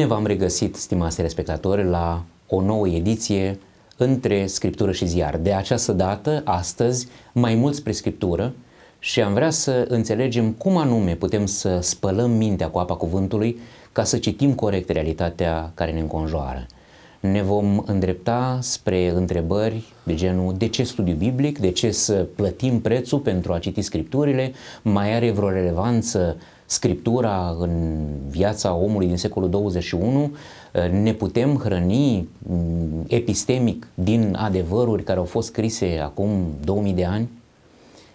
Bine v-am regăsit, stimați respectatori, la o nouă ediție între Scriptură și Ziar. De această dată, astăzi, mai mult spre Scriptură și am vrea să înțelegem cum anume putem să spălăm mintea cu apa cuvântului ca să citim corect realitatea care ne înconjoară. Ne vom îndrepta spre întrebări de genul de ce studiu biblic, de ce să plătim prețul pentru a citi scripturile, mai are vreo relevanță scriptura în viața omului din secolul 21, eh, ne putem hrăni mm, epistemic din adevăruri care au fost scrise acum 2000 de ani?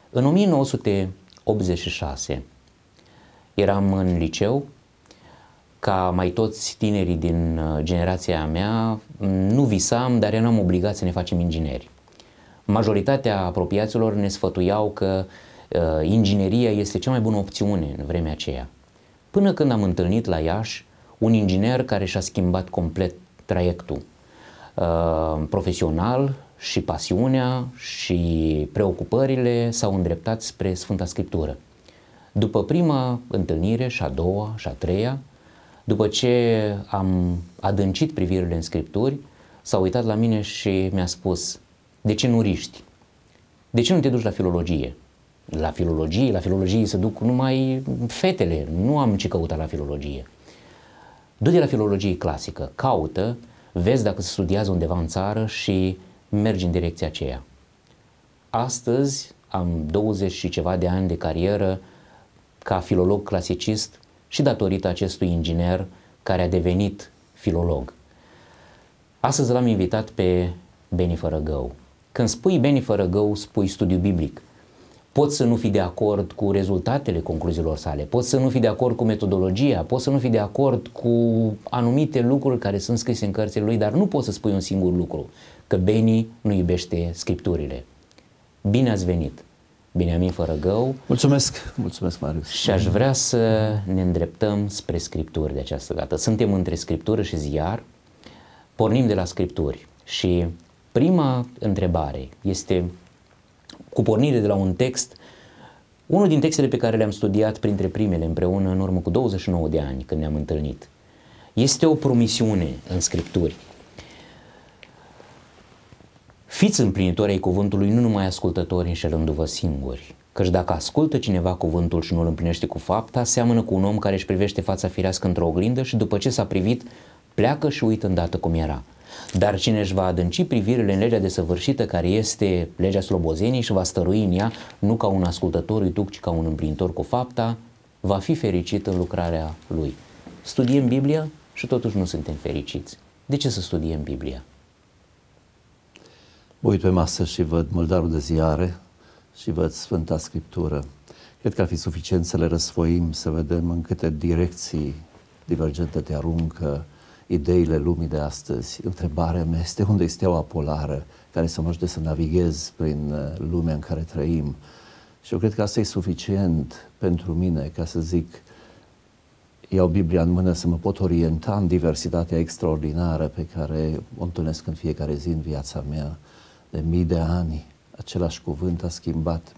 În 1986 eram în liceu, ca mai toți tinerii din eh, generația mea, mm, nu visam, dar eram obligați să ne facem ingineri. Majoritatea apropiaților ne sfătuiau că uh, Uh, ingineria este cea mai bună opțiune în vremea aceea. Până când am întâlnit la Iași un inginer care și-a schimbat complet traiectul uh, profesional și pasiunea și preocupările s-au îndreptat spre Sfânta Scriptură. După prima întâlnire și a doua și a treia, după ce am adâncit privirile în Scripturi, s-a uitat la mine și mi-a spus, de ce nu riști? De ce nu te duci la filologie? la filologie, la filologie se duc numai fetele, nu am ce căuta la filologie. Du-te la filologie clasică, caută, vezi dacă se studiază undeva în țară și mergi în direcția aceea. Astăzi am 20 și ceva de ani de carieră ca filolog clasicist și datorită acestui inginer care a devenit filolog. Astăzi l-am invitat pe Beni Fărăgău. Când spui Beni Fărăgău, spui studiu biblic – pot să nu fi de acord cu rezultatele concluziilor sale, pot să nu fi de acord cu metodologia, pot să nu fi de acord cu anumite lucruri care sunt scrise în cărțile lui, dar nu pot să spui un singur lucru, că Beni nu iubește scripturile. Bine ați venit! Beniamin Fărăgău. Mulțumesc, mulțumesc Marius. Și aș vrea să ne îndreptăm spre Scripturi de această dată. Suntem între Scriptură și ziar, pornim de la Scripturi și prima întrebare este cu pornire de la un text, unul din textele pe care le-am studiat printre primele împreună în urmă cu 29 de ani când ne-am întâlnit. Este o promisiune în Scripturi. Fiți împlinitori ai cuvântului, nu numai ascultători înșelându-vă singuri. Căci dacă ascultă cineva cuvântul și nu îl împlinește cu fapta, seamănă cu un om care își privește fața firească într-o oglindă și după ce s-a privit, pleacă și uită îndată cum era. Dar cine își va adânci privirile în legea desăvârșită, care este legea slobozenii și va stărui în ea, nu ca un ascultător duc, ci ca un împlinitor cu fapta, va fi fericit în lucrarea lui. Studiem Biblia și totuși nu suntem fericiți. De ce să studiem Biblia? uit pe masă și văd Moldarul de ziare și văd Sfânta Scriptură. Cred că ar fi suficient să le răsfoim, să vedem în câte direcții divergente te aruncă ideile lumii de astăzi. Întrebarea mea este unde este steaua polară care să mă ajute să navighez prin uh, lumea în care trăim. Și eu cred că asta e suficient pentru mine ca să zic iau Biblia în mână să mă pot orienta în diversitatea extraordinară pe care o întâlnesc în fiecare zi în viața mea. De mii de ani, același cuvânt a schimbat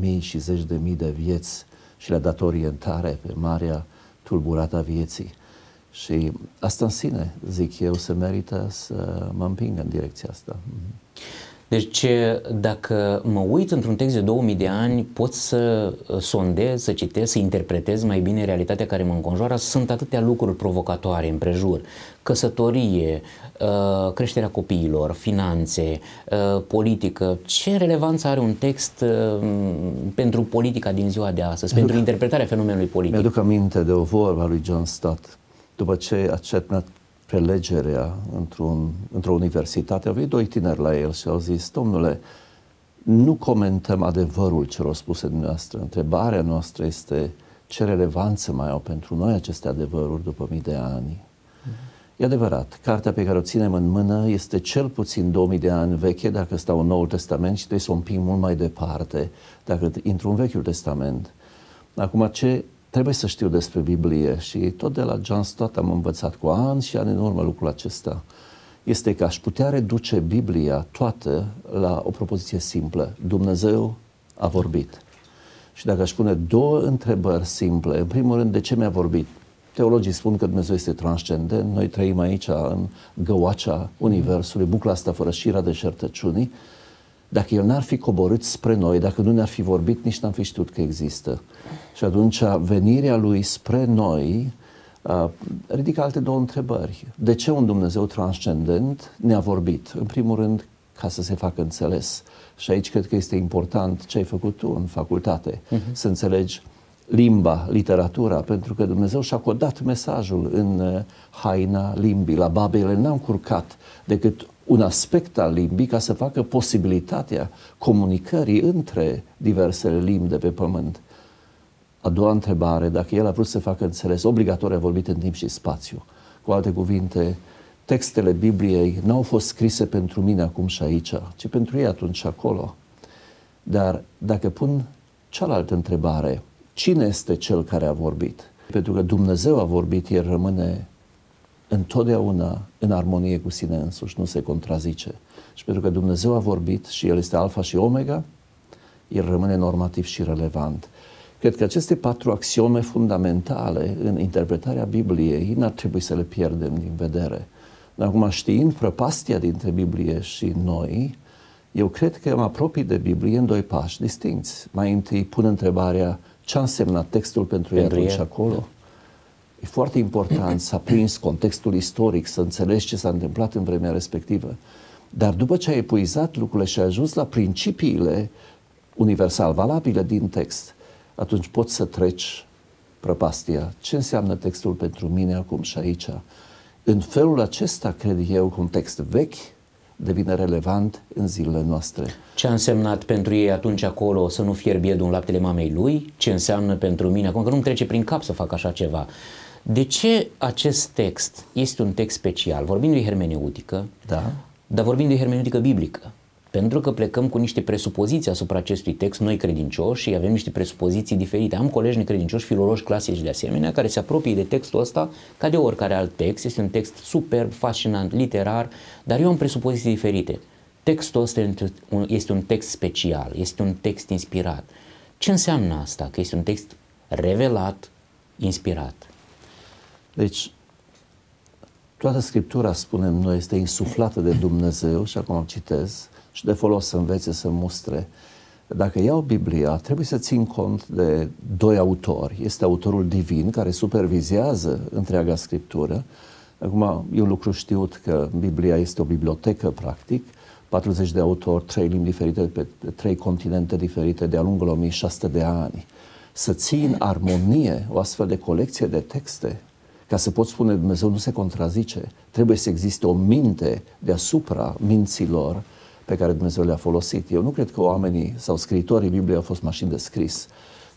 mii și zeci de mii de vieți și le-a dat orientare pe marea tulburată a vieții. Și asta în sine, zic eu, se merită să mă împing în direcția asta. Mhm. Deci, dacă mă uit într-un text de 2000 de ani, pot să uh, sondez, să citesc, să interpretez mai bine realitatea care mă înconjoară. Sunt atâtea lucruri provocatoare în prejur. Căsătorie, uh, creșterea copiilor, finanțe, uh, politică. Ce relevanță are un text pentru politica din ziua de astăzi, pentru interpretarea fenomenului politic? Mi-aduc aminte de o vorbă a lui John Stott, după ce a cernat prelegerea într-un, într-o universitate, au venit doi tineri la el și au zis, domnule, nu comentăm adevărul celor spuse dumneavoastră. Întrebarea noastră este ce relevanță mai au pentru noi aceste adevăruri după mii de ani. Mm-hmm. E adevărat, cartea pe care o ținem în mână este cel puțin 2000 de ani veche dacă stau în Noul Testament și trebuie să o împing mult mai departe dacă intru în Vechiul Testament. Acum, ce trebuie să știu despre Biblie și tot de la John Stott am învățat cu ani și ani în urmă lucrul acesta. Este că aș putea reduce Biblia toată la o propoziție simplă. Dumnezeu a vorbit. Și dacă aș pune două întrebări simple, în primul rând, de ce mi-a vorbit? Teologii spun că Dumnezeu este transcendent, noi trăim aici în găoacea Universului, bucla asta fără șira șertăciunii, dacă el n-ar fi coborât spre noi, dacă nu ne-ar fi vorbit, nici n-am fi știut că există. Și atunci venirea lui spre noi uh, ridică alte două întrebări. De ce un Dumnezeu transcendent ne-a vorbit? În primul rând, ca să se facă înțeles. Și aici cred că este important ce ai făcut tu în facultate, uh-huh. să înțelegi limba, literatura, pentru că Dumnezeu și-a codat mesajul în eh, haina limbii. La Babele n-a încurcat decât un aspect al limbii ca să facă posibilitatea comunicării între diversele limbi de pe pământ. A doua întrebare, dacă el a vrut să facă înțeles, obligatoriu a vorbit în timp și spațiu. Cu alte cuvinte, textele Bibliei nu au fost scrise pentru mine acum și aici, ci pentru ei atunci și acolo. Dar dacă pun cealaltă întrebare, cine este cel care a vorbit? Pentru că Dumnezeu a vorbit, el rămâne întotdeauna în armonie cu sine însuși, nu se contrazice. Și pentru că Dumnezeu a vorbit și El este alfa și omega, El rămâne normativ și relevant. Cred că aceste patru axiome fundamentale în interpretarea Bibliei n-ar trebui să le pierdem din vedere. Dar acum știind prăpastia dintre Biblie și noi, eu cred că am apropii de Biblie în doi pași distinți. Mai întâi pun întrebarea ce a însemnat textul pentru, pentru el și acolo. Da E foarte important să aprinzi contextul istoric, să înțelegi ce s-a întâmplat în vremea respectivă. Dar după ce ai epuizat lucrurile și ai ajuns la principiile universal valabile din text, atunci poți să treci prăpastia. Ce înseamnă textul pentru mine acum și aici? În felul acesta, cred eu, că un text vechi devine relevant în zilele noastre. Ce a însemnat pentru ei atunci acolo să nu fierbie un laptele mamei lui? Ce înseamnă pentru mine acum? Că nu-mi trece prin cap să fac așa ceva. De ce acest text este un text special? Vorbim de hermeneutică, da. dar vorbim de hermeneutică biblică. Pentru că plecăm cu niște presupoziții asupra acestui text, noi credincioși, și avem niște presupoziții diferite. Am colegi necredincioși, filologi clasici de asemenea, care se apropie de textul ăsta ca de oricare alt text. Este un text superb, fascinant, literar, dar eu am presupoziții diferite. Textul ăsta este un text special, este un text inspirat. Ce înseamnă asta? Că este un text revelat, inspirat. Deci, toată Scriptura, spunem noi, este insuflată de Dumnezeu și acum o citez și de folos să învețe, să mustre. Dacă iau Biblia, trebuie să țin cont de doi autori. Este autorul divin care supervizează întreaga Scriptură. Acum, e un lucru știut că Biblia este o bibliotecă, practic, 40 de autori, trei limbi diferite, pe trei continente diferite, de-a lungul 1600 de ani. Să țin armonie o astfel de colecție de texte ca să pot spune Dumnezeu nu se contrazice, trebuie să existe o minte deasupra minților pe care Dumnezeu le-a folosit. Eu nu cred că oamenii sau scriitorii Bibliei au fost mașini de scris,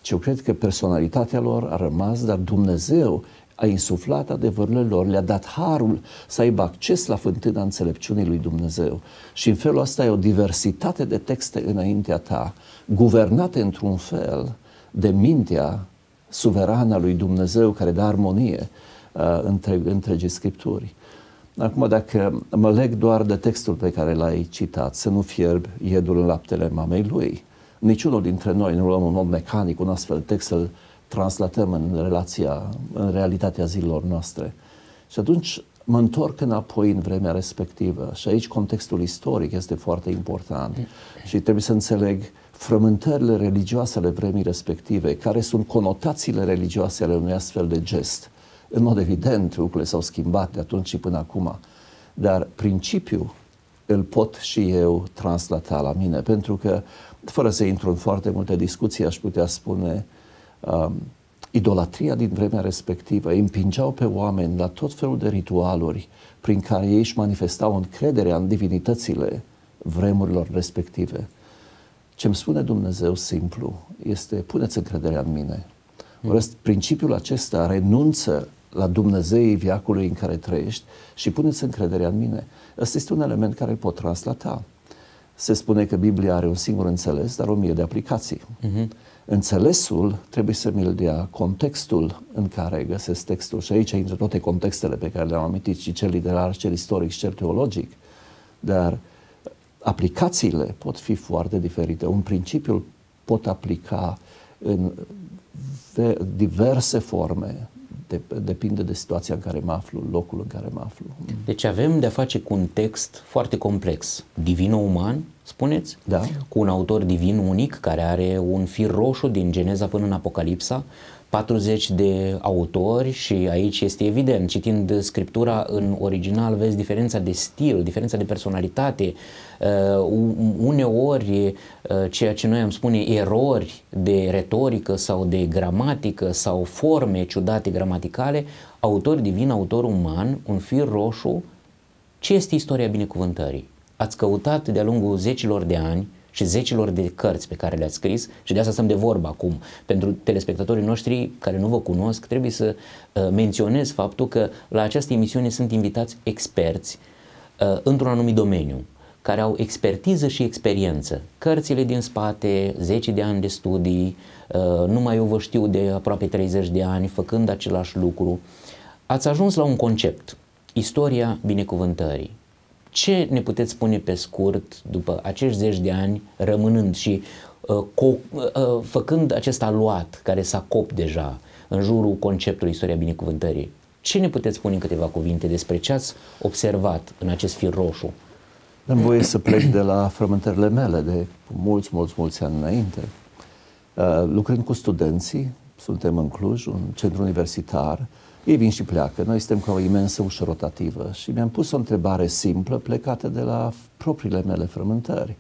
ci eu cred că personalitatea lor a rămas, dar Dumnezeu a insuflat adevărurile lor, le-a dat harul să aibă acces la fântâna înțelepciunii lui Dumnezeu. Și în felul ăsta e o diversitate de texte înaintea ta, guvernate într-un fel de mintea suverană a lui Dumnezeu care dă armonie Uh, întreg, întregii scripturi. Acum, dacă mă leg doar de textul pe care l-ai citat, să nu fierb iedul în laptele mamei lui, niciunul dintre noi nu luăm în mod mecanic un astfel de text să-l translatăm în relația, în realitatea zilor noastre. Și atunci mă întorc înapoi în vremea respectivă și aici contextul istoric este foarte important și trebuie să înțeleg frământările religioase ale vremii respective, care sunt conotațiile religioase ale unui astfel de gest în mod evident, lucrurile s-au schimbat de atunci și până acum, dar principiul îl pot și eu translata la mine, pentru că, fără să intru în foarte multe discuții, aș putea spune, um, idolatria din vremea respectivă îi împingeau pe oameni la tot felul de ritualuri prin care ei își manifestau încrederea în divinitățile vremurilor respective. Ce îmi spune Dumnezeu simplu este puneți încrederea în mine. Ori hmm. principiul acesta renunță la Dumnezeii viacului în care trăiești și puneți încrederea în mine. Ăsta este un element care îl pot translata. Se spune că Biblia are un singur înțeles, dar o mie de aplicații. Uh-huh. Înțelesul trebuie să mi-l dea contextul în care găsesc textul și aici intră toate contextele pe care le-am amintit, și cel literar, și cel istoric, și cel teologic, dar aplicațiile pot fi foarte diferite. Un principiu pot aplica în diverse forme de, depinde de situația în care mă aflu, locul în care mă aflu. Deci avem de-a face cu un text foarte complex, divino-uman, spuneți? Da. Cu un autor divin unic care are un fir roșu din Geneza până în Apocalipsa, 40 de autori și aici este evident, citind scriptura în original, vezi diferența de stil, diferența de personalitate, uh, uneori uh, ceea ce noi am spune erori de retorică sau de gramatică sau forme ciudate gramaticale, autor divin, autor uman, un fir roșu, ce este istoria binecuvântării? Ați căutat de-a lungul zecilor de ani și zecilor de cărți pe care le-ați scris și de asta stăm de vorbă acum. Pentru telespectatorii noștri care nu vă cunosc, trebuie să uh, menționez faptul că la această emisiune sunt invitați experți uh, într-un anumit domeniu care au expertiză și experiență. Cărțile din spate, 10 de ani de studii, uh, numai eu vă știu de aproape 30 de ani făcând același lucru. Ați ajuns la un concept, istoria binecuvântării ce ne puteți spune pe scurt după acești zeci de ani rămânând și uh, co- uh, uh făcând acest aluat care s-a cop deja în jurul conceptului istoria binecuvântării? Ce ne puteți spune în câteva cuvinte despre ce ați observat în acest fir roșu? Am voie să plec de la frământările mele de mulți, mulți, mulți ani înainte. Uh, lucrând cu studenții, suntem în Cluj, un centru universitar, ei vin și pleacă. Noi suntem cu o imensă ușă rotativă și mi-am pus o întrebare simplă plecată de la propriile mele frământări.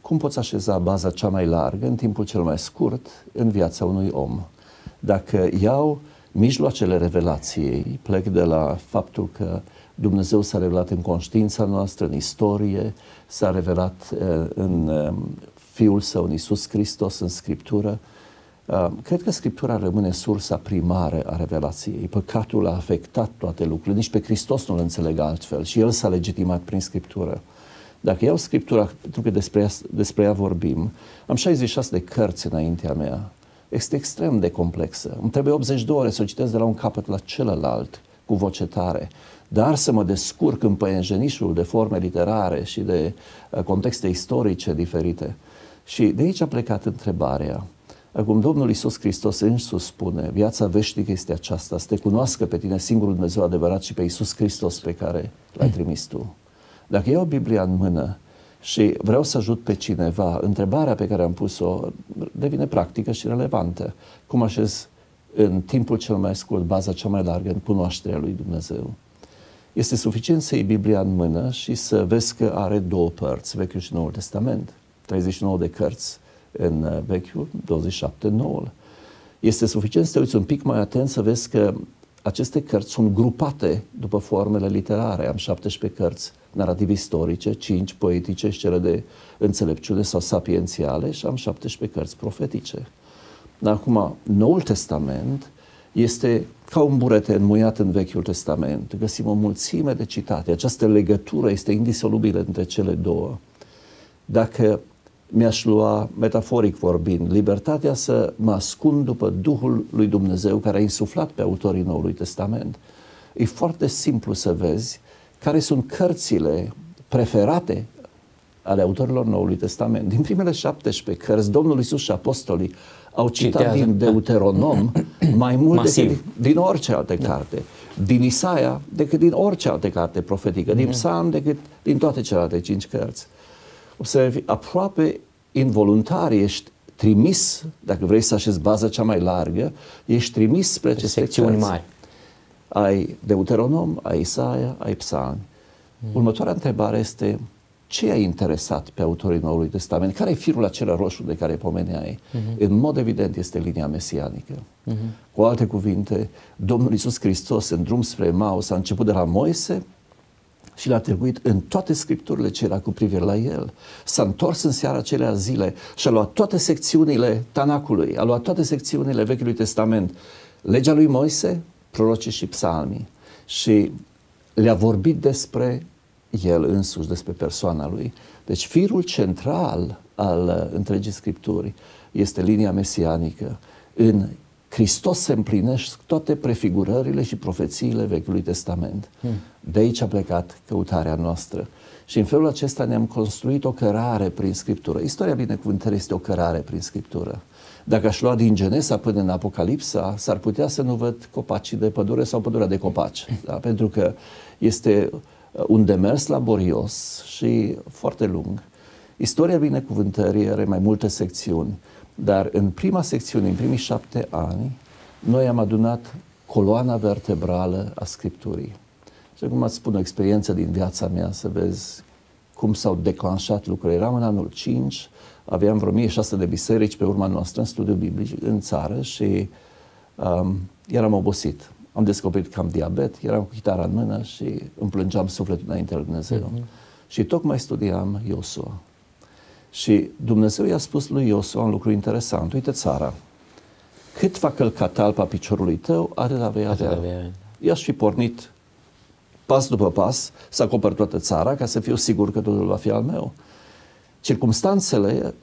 Cum poți așeza baza cea mai largă în timpul cel mai scurt în viața unui om? Dacă iau mijloacele revelației, plec de la faptul că Dumnezeu s-a revelat în conștiința noastră, în istorie, s-a revelat eh, în eh, Fiul Său, în Iisus Hristos, în Scriptură, Uh, cred că Scriptura rămâne sursa primară a revelației. Păcatul a afectat toate lucrurile, nici pe Hristos nu-l înțeleg altfel și el s-a legitimat prin Scriptură. Dacă iau Scriptura, pentru că despre ea, despre ea vorbim, am 66 de cărți înaintea mea. Este extrem de complexă. Îmi trebuie 82 ore să o citesc de la un capăt la celălalt cu voce tare. Dar să mă descurc în păienjenișul de forme literare și de uh, contexte istorice diferite. Și de aici a plecat întrebarea Acum Domnul Iisus Hristos însuși spune, viața veșnică este aceasta, să te cunoască pe tine singurul Dumnezeu adevărat și pe Iisus Hristos pe care l-ai trimis tu. Dacă iau Biblia în mână și vreau să ajut pe cineva, întrebarea pe care am pus-o devine practică și relevantă. Cum așez în timpul cel mai scurt baza cea mai largă în cunoașterea lui Dumnezeu? Este suficient să iei Biblia în mână și să vezi că are două părți, Vechiul și Noul Testament, 39 de cărți, în uh, vechiul 27-9. Este suficient să te uiți un pic mai atent să vezi că aceste cărți sunt grupate după formele literare. Am 17 cărți narrative istorice, 5 poetice și cele de înțelepciune sau sapiențiale și am 17 cărți profetice. Dar acum, Noul Testament este ca un burete înmuiat în Vechiul Testament. Găsim o mulțime de citate. Această legătură este indisolubilă între cele două. Dacă mi-aș lua, metaforic vorbind, libertatea să mă ascund după Duhul lui Dumnezeu care a insuflat pe autorii Noului Testament, e foarte simplu să vezi care sunt cărțile preferate ale autorilor Noului Testament. Din primele 17 cărți, Domnul Isus și apostolii au citat Citează. din Deuteronom mai mult Masiv. decât din, orice alte da. carte, din Isaia decât din orice alte carte profetică, din da. Psalm decât din toate celelalte cinci cărți observi, aproape involuntar ești trimis, dacă vrei să așezi baza cea mai largă, ești trimis spre aceste secțiuni mari. Ai Deuteronom, ai Isaia, ai Psalmi. Mm. Următoarea întrebare este ce a interesat pe autorii Noului Testament? Care e firul acela roșu de care pomeneai? ei? Hmm. Uh-huh. În mod evident este linia mesianică. Uh-huh. Cu alte cuvinte, Domnul Isus Hristos în drum spre Maus a început de la Moise, și l-a trebuit în toate scripturile ce era cu privire la el. S-a întors în seara acelea zile și a luat toate secțiunile Tanacului, a luat toate secțiunile Vechiului Testament, legea lui Moise, prorocii și psalmii și le-a vorbit despre el însuși, despre persoana lui. Deci firul central al uh, întregii scripturi este linia mesianică. În Hristos se împlinește toate prefigurările și profețiile Vechiului Testament. Hmm. De aici a plecat căutarea noastră. Și în felul acesta ne-am construit o cărare prin Scriptură. Istoria binecuvântării este o cărare prin Scriptură. Dacă aș lua din Genesa până în Apocalipsa, s-ar putea să nu văd copacii de pădure sau pădurea de copaci. Hmm. Da? Pentru că este uh, un demers laborios și foarte lung Istoria binecuvântării are mai multe secțiuni, dar în prima secțiune, în primii șapte ani, noi am adunat coloana vertebrală a Scripturii. Și acum îți spun o experiență din viața mea să vezi cum s-au declanșat lucrurile. Eram în anul 5, aveam vreo 1600 de biserici pe urma noastră în studiu biblic în țară și um, eram obosit. Am descoperit că am diabet, eram cu chitara în mână și îmi plângeam sufletul înaintea lui Dumnezeu. Mm-hmm. Și tocmai studiam Iosua. Și Dumnezeu i-a spus lui Iosua un lucru interesant. Uite țara, cât va călca talpa piciorului tău, atât vei avea. avea. i și pornit pas după pas să acoper toată țara ca să fiu sigur că totul va fi al meu. Circumstanțele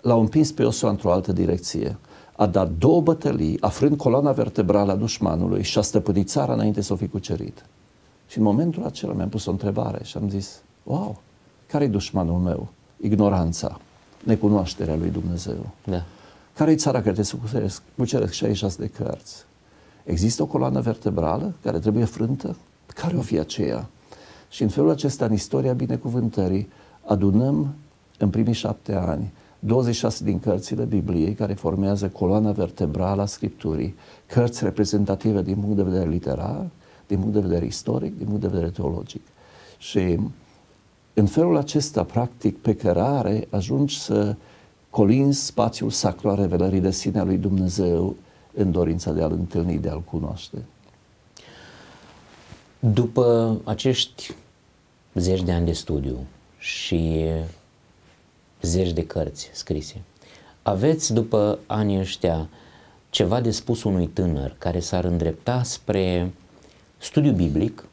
l-au împins pe Iosua într-o altă direcție. A dat două bătălii, afrând coloana vertebrală a dușmanului și a stăpânit țara înainte să o fi cucerit. Și în momentul acela mi-am pus o întrebare și am zis, wow, care e dușmanul meu? ignoranța, necunoașterea lui Dumnezeu. Da. Care e țara care te să Cuceresc 66 de cărți. Există o coloană vertebrală care trebuie frântă? Care o fi aceea? Și în felul acesta, în istoria binecuvântării, adunăm în primii șapte ani 26 din cărțile Bibliei care formează coloana vertebrală a Scripturii, cărți reprezentative din punct de vedere literar, din punct de vedere istoric, din punct de vedere teologic. Și în felul acesta, practic, pe cărare ajungi să colinzi spațiul sacru a revelării de sine a lui Dumnezeu în dorința de a-L întâlni, de a-L cunoaște. După acești zeci de ani de studiu și zeci de cărți scrise, aveți după anii ăștia ceva de spus unui tânăr care s-ar îndrepta spre studiu biblic,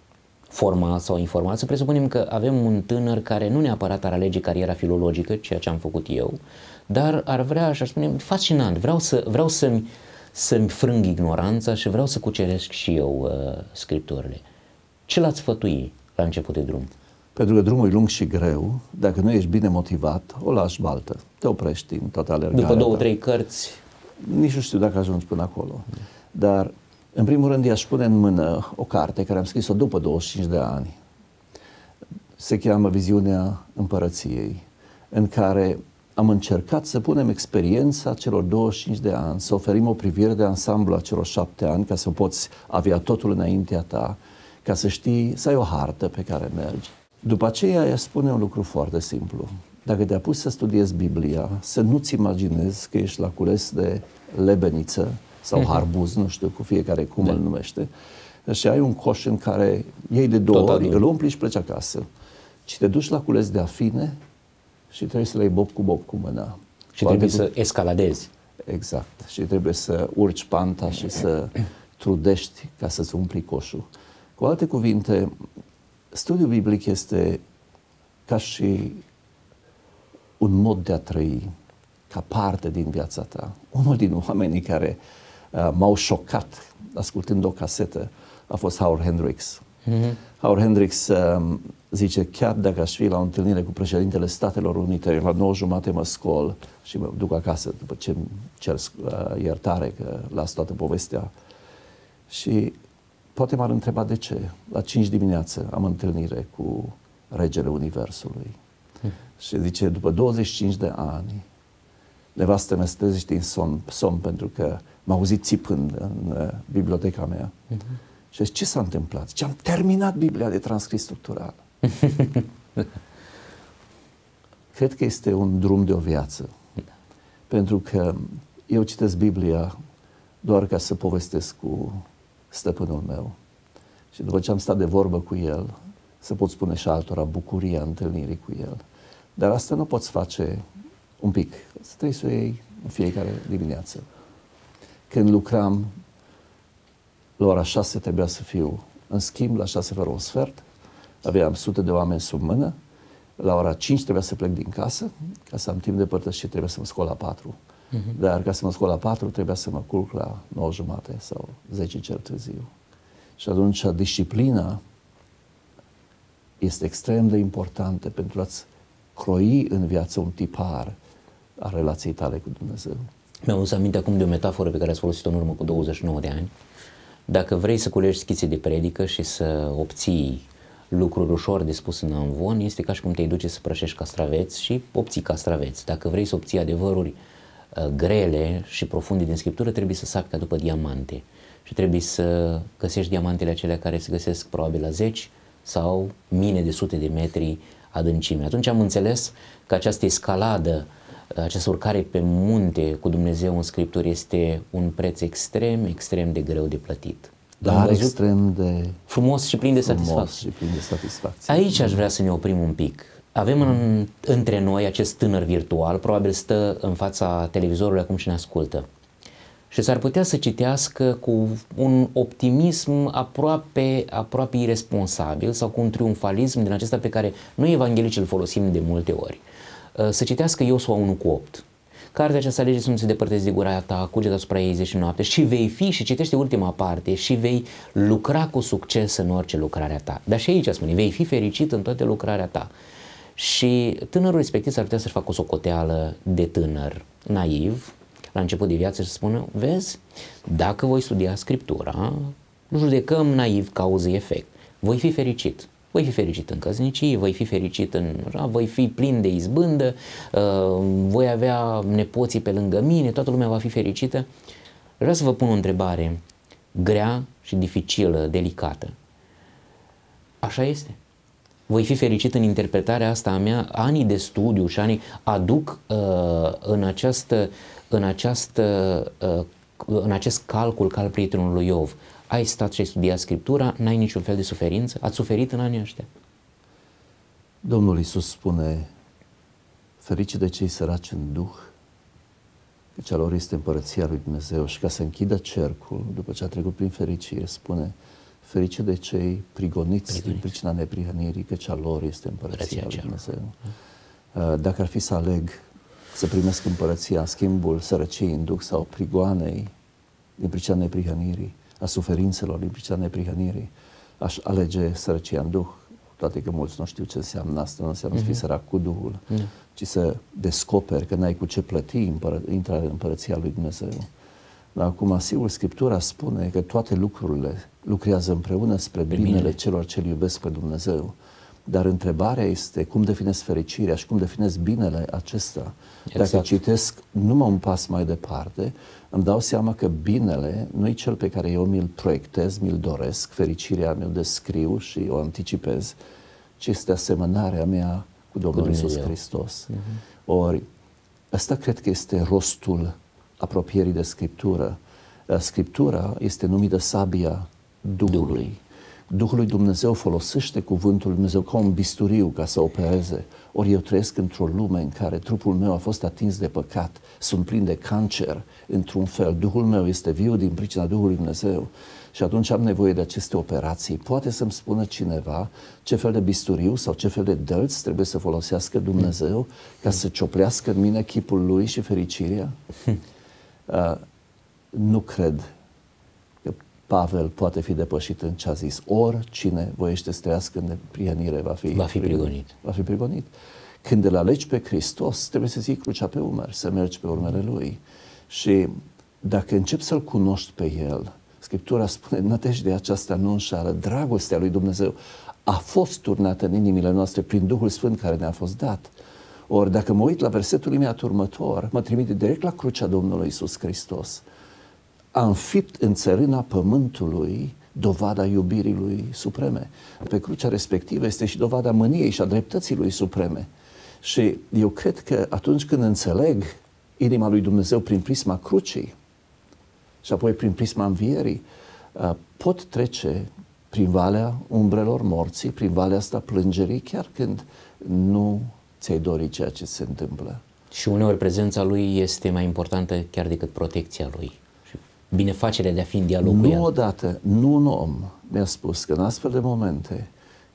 formal sau informal, să presupunem că avem un tânăr care nu neapărat ar alege cariera filologică, ceea ce am făcut eu, dar ar vrea așa ar spune, fascinant, vreau, să, vreau să-mi, să-mi frâng ignoranța și vreau să cuceresc și eu uh, scripturile. Ce l-ați sfătui la început de drum? Pentru că drumul e lung și greu, dacă nu ești bine motivat, o lași baltă, te oprești în toată alergarea După două, ta. trei cărți? Nici nu știu dacă ajungi până acolo. Mm. Dar în primul rând, i-aș pune în mână o carte care am scris-o după 25 de ani. Se cheamă Viziunea Împărăției, în care am încercat să punem experiența celor 25 de ani, să oferim o privire de ansamblu a celor șapte ani, ca să poți avea totul înaintea ta, ca să știi, să ai o hartă pe care mergi. După aceea, i spune un lucru foarte simplu. Dacă te-a pus să studiezi Biblia, să nu-ți imaginezi că ești la cules de lebeniță, sau mhm. harbuz, nu știu, cu fiecare cum da. îl numește, și ai un coș în care iei de două Tot ori, adun. îl umpli și pleci acasă. Și te duci la cules de afine și trebuie să le iei bob cu bob cu mâna. Și Poate trebuie cu... să escaladezi. Exact. Și trebuie să urci panta și să trudești ca să-ți umpli coșul. Cu alte cuvinte, studiul biblic este ca și un mod de a trăi, ca parte din viața ta. Unul din oamenii care uh, Uh, m-au șocat ascultând o casetă, a fost Howard Hendricks. Mm-hmm. Howard Hendricks um, zice, chiar dacă aș fi la o întâlnire cu președintele Statelor Unite, la 9 jumate mă scol și mă duc acasă după ce cer uh, iertare că las toată povestea. Și poate m-ar întreba de ce. La 5 dimineață am întâlnire cu regele Universului. Mm. Și zice, după 25 de ani, nevastă mea să din somn, somn pentru că m-a auzit țipând în uh, biblioteca mea. Uh-huh. Și zis, ce s-a întâmplat? Ce am terminat Biblia de transcris structural. Cred că este un drum de o viață. Da. Pentru că eu citesc Biblia doar ca să povestesc cu stăpânul meu. Și după ce am stat de vorbă cu el, să pot spune și altora bucuria întâlnirii cu el. Dar asta nu poți face un pic. Să trebuie să o iei în fiecare dimineață. Când lucram la ora 6 trebuia să fiu în schimb, la 6 fără un sfert, aveam sute de oameni sub mână, la ora 5 trebuia să plec din casă, ca să am timp de și trebuia să mă scol la 4. Uh-huh. Mhm. Dar ca să mă scol la 4 trebuia să mă culc la 9 jumate sau 10 cel târziu. Și atunci disciplina este extrem de importantă pentru a-ți croi în viață un tipar a relației tale cu Dumnezeu. Mi-am adus aminte acum de o metaforă pe care ați folosit-o în urmă cu 29 de ani. Dacă vrei să culegi schițe de predică și să obții lucruri ușor de spus în amvon, este ca și cum te-ai duce să prășești castraveți și obții castraveți. Dacă vrei să obții adevăruri uh, grele și profunde din Scriptură, trebuie să sapi ca după diamante și trebuie să găsești diamantele acelea care se găsesc probabil la zeci sau mine de sute de metri adâncime. Atunci am înțeles că această escaladă uh, această urcare pe munte cu Dumnezeu în Scripturi este un preț extrem, extrem de greu de plătit. Dar extrem de frumos și plin de satisfacție. și plin de satisfacție. Aici aș vrea să ne oprim un pic. Avem în, între noi acest tânăr virtual, probabil stă în fața televizorului acum și ne ascultă. Și s-ar putea să citească cu un optimism aproape, aproape irresponsabil sau cu un triumfalism din acesta pe care noi evanghelici îl folosim de multe ori. Uh, Uh, să citească Iosua 1 cu 8. Cartea aceasta alege să nu se depărtezi de gura ta, cugeta asupra ei zi și noapte și vei fi, și citește ultima parte, și vei lucra cu succes în orice lucrare ta. Dar și aici spune, vei fi fericit în toată lucrarea ta. Și tânărul respectiv s-ar putea să-și facă o socoteală de tânăr naiv, la început de viață și să spună, vezi, dacă voi studia Scriptura, judecăm naiv cauză-efect, voi fi fericit voi fi fericit în căsnicie, voi fi fericit în... voi fi plin de izbândă, uh, voi avea nepoții pe lângă mine, toată lumea va fi fericită. Vreau să vă pun o întrebare grea și dificilă, delicată. Așa este. Voi fi fericit în interpretarea asta a mea. Anii de studiu și anii aduc uh, în, această, în, această, uh, în acest calcul ca al prietenului Iov ai stat și ai studiat Scriptura, n-ai niciun fel de suferință, ați suferit în anii ăștia. Domnul Iisus spune, ferice de cei săraci în duh, că cea lor este împărăția lui Dumnezeu și ca să închidă cercul, după ce a trecut prin fericire, spune, ferice de cei prigoniți Prigonic. din pricina neprihănirii, că cea lor este împărăția lui Dumnezeu. Da. Uh, dacă ar fi să aleg să primesc împărăția, schimbul sărăciei în duh sau prigoanei din pricina neprihănirii, a suferințelor, lipsita neprihănirii, aș alege sărăcia în Duh, toate că mulți nu știu ce înseamnă asta, nu înseamnă mm-hmm. să fii mhm. sărac cu Duhul, mm-hmm. ci să descoperi că n-ai cu ce plăti împără- intrarea în Împărăția Lui Dumnezeu. Dar acum, sigur, Scriptura spune că toate lucrurile lucrează împreună spre binele celor ce iubesc pe Dumnezeu. Dar întrebarea este cum definesc fericirea și cum definesc binele acesta. Exact. Dacă citesc numai un pas mai departe, îmi dau seama că binele nu e cel pe care eu mi-l proiectez, mi-l doresc, fericirea mi-o descriu și o anticipez, ci este asemănarea mea cu Domnul Isus Hristos. Uh-huh. Ori, asta cred că este rostul apropierii de Scriptură. Ă, Scriptura este numită sabia Duhului. Duhului. Duhul lui Dumnezeu folosește cuvântul lui Dumnezeu ca un bisturiu ca să opereze. Ori eu trăiesc într-o lume în care trupul meu a fost atins de păcat, sunt plin de cancer, într-un fel. Duhul meu este viu din pricina Duhului Dumnezeu și atunci am nevoie de aceste operații. Poate să-mi spună cineva ce fel de bisturiu sau ce fel de dălți trebuie să folosească Dumnezeu ca să cioplească în mine chipul Lui și fericirea? Hm. Uh, nu cred Pavel poate fi depășit în ce a zis. Oricine voiește să trăiască în neprihănire va fi, va fi prigonit. Va fi prigonit. Când îl alegi pe Hristos, trebuie să zic crucea pe umăr, să mergi pe urmele Lui. Și dacă începi să-L cunoști pe El, Scriptura spune, nădejdea aceasta nu înșală, dragostea lui Dumnezeu a fost turnată în inimile noastre prin Duhul Sfânt care ne-a fost dat. Ori dacă mă uit la versetul imediat următor, mă trimite direct la crucea Domnului Isus Hristos a înfipt în țărâna pământului dovada iubirii lui supreme. Pe crucea respectivă este și dovada mâniei și a dreptății lui supreme. Și eu cred că atunci când înțeleg inima lui Dumnezeu prin prisma crucii și apoi prin prisma învierii, pot trece prin valea umbrelor morții, prin valea asta plângerii, chiar când nu ți-ai dori ceea ce se întâmplă. Și uneori prezența lui este mai importantă chiar decât protecția lui binefacerea de a fi în dialog nu cu el. Nu odată, nu un om mi-a spus că în astfel de momente,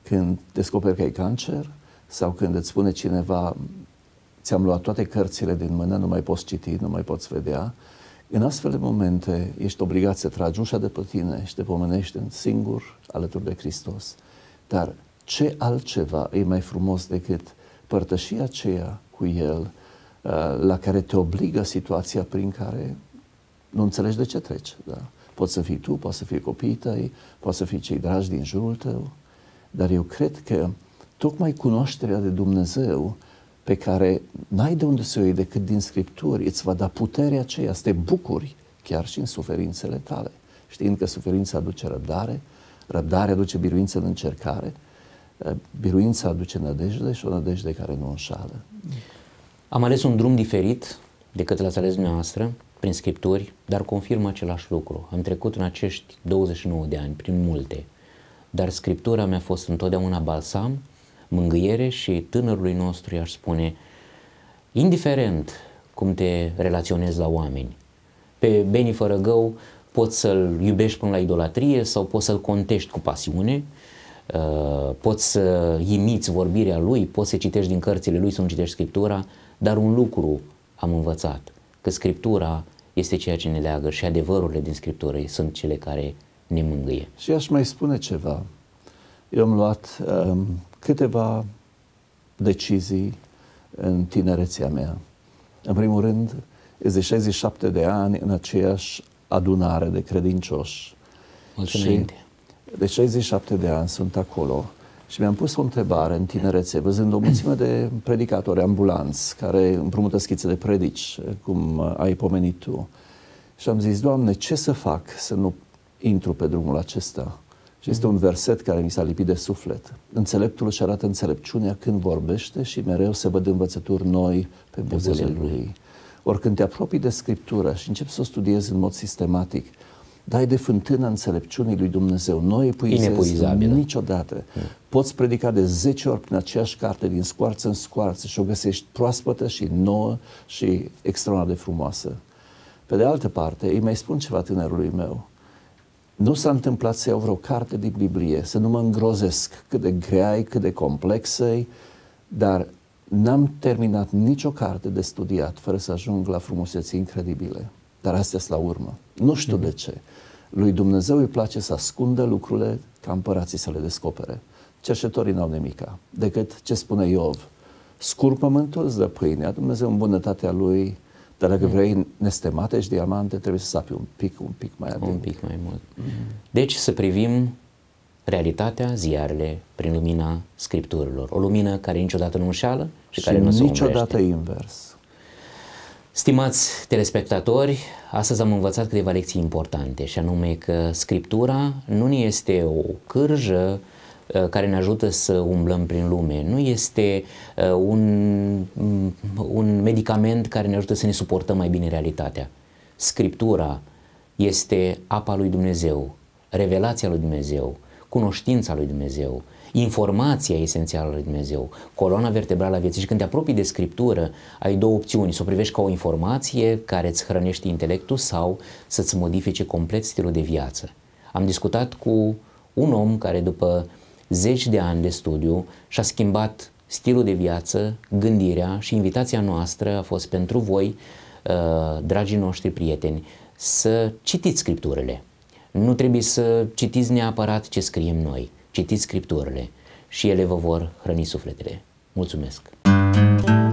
când descoperi că ai cancer sau când îți spune cineva ți-am luat toate cărțile din mână, nu mai poți citi, nu mai poți vedea, în astfel de momente ești obligat să tragi ușa de pe tine și te pomenești în singur alături de Hristos. Dar ce altceva e mai frumos decât părtășia aceea cu El uh, la care te obligă situația prin care nu înțelegi de ce treci. Da? Poți să fii tu, poți să fii copiii tăi, poți să fii cei dragi din jurul tău, dar eu cred că tocmai cunoașterea de Dumnezeu pe care n-ai de unde să o iei decât din Scripturi, îți va da puterea aceea să te bucuri chiar și în suferințele tale, știind că suferința aduce răbdare, răbdare aduce biruință în încercare, eh, biruința aduce nădejde și o nădejde care nu înșală. Am ales un drum diferit decât l-ați ales dumneavoastră prin scripturi, dar confirmă același lucru. Am trecut în acești 29 de ani prin multe, dar scriptura mi-a fost întotdeauna balsam, mângâiere și tânărului nostru i-aș spune, indiferent cum te relaționezi la oameni, pe Beni fără gău poți să-l iubești până la idolatrie sau poți să-l contești cu pasiune, uh, poți să imiți vorbirea lui, poți să citești din cărțile lui, să nu citești scriptura, dar un lucru am învățat – că Scriptura este ceea ce ne leagă și adevărurile din Scriptură sunt cele care ne mângâie. Și aș mai spune ceva. Eu am luat um, câteva decizii în tinerețea mea. În primul rând, de 67 de ani în aceeași adunare de credincioși. Mulțumesc. Și de 67 de ani sunt acolo și mi-am pus o întrebare în tinerețe, văzând o mulțime de predicatori ambulanți care împrumută schițe de predici, cum ai pomenit tu. Și am zis, Doamne, ce să fac să nu intru pe drumul acesta? Și este mhm. un verset care mi s-a lipit de suflet. Înțeleptul își arată înțelepciunea când vorbește și mereu se văd învățături noi pe buzele lui. Oricând te apropii de Scriptură și începi să o studiezi în mod sistematic, dar e de fântână înțelepciunii lui Dumnezeu. Nu e epuizezi niciodată. Mm. Poți predica de 10 ori prin aceeași carte, din scoarță în scoarță și o găsești proaspătă și nouă și extraordinar de frumoasă. Pe de altă parte, îi mai spun ceva tânărului meu. Nu s-a întâmplat să iau vreo carte din Biblie, să nu mă îngrozesc cât de grea e, cât de complexă e, dar n-am terminat nicio carte de studiat fără să ajung la frumuseții incredibile. Dar astea sunt la urmă. Nu știu mhm. de ce. Lui Dumnezeu îi place să ascundă lucrurile ca împărații să le descopere. Cerșetorii n-au nimica decât ce spune Iov. Scur pământul îți dă pâinea, Dumnezeu în bunătatea lui, dar dacă mhm. vrei nestemate și diamante, trebuie să sapi un pic, un pic mai adânc. Un pic mai mult. Deci să privim realitatea, ziarele, prin lumina scripturilor. O lumină care niciodată nu înșeală și, și care nu se niciodată umbrește. invers. Stimați telespectatori, astăzi am învățat câteva lecții importante și anume că Scriptura nu ne este o cârjă uh, care ne ajută să umblăm prin lume. Nu este uh, un, mm, un medicament care ne ajută să ne suportăm mai bine realitatea. Scriptura este apa lui Dumnezeu, revelația lui Dumnezeu, cunoștința lui Dumnezeu. Informația esențială lui Dumnezeu, coloana vertebrală a vieții. Și când te apropii de Scriptură, ai două opțiuni, să o privești ca o informație care îți hrănește intelectul sau să-ți modifice complet stilul de viață. Am discutat cu un om care după zeci de ani de studiu și-a schimbat stilul de viață, gândirea și invitația noastră a fost pentru voi, uh, dragii noștri prieteni, să citiți scripturile. Nu trebuie să citiți neapărat ce scriem noi, Citiți scripturile și ele vă vor hrăni sufletele. Mulțumesc!